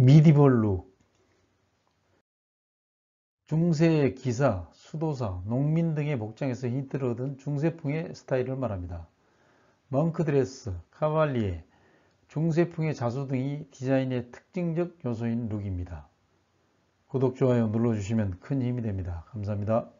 미디벌루 중세의 기사, 수도사, 농민 등의 복장에서 힌트를 얻은 중세풍의 스타일을 말합니다. 멍크드레스, 카발리에, 중세풍의 자수 등이 디자인의 특징적 요소인 룩입니다. 구독, 좋아요 눌러주시면 큰 힘이 됩니다. 감사합니다.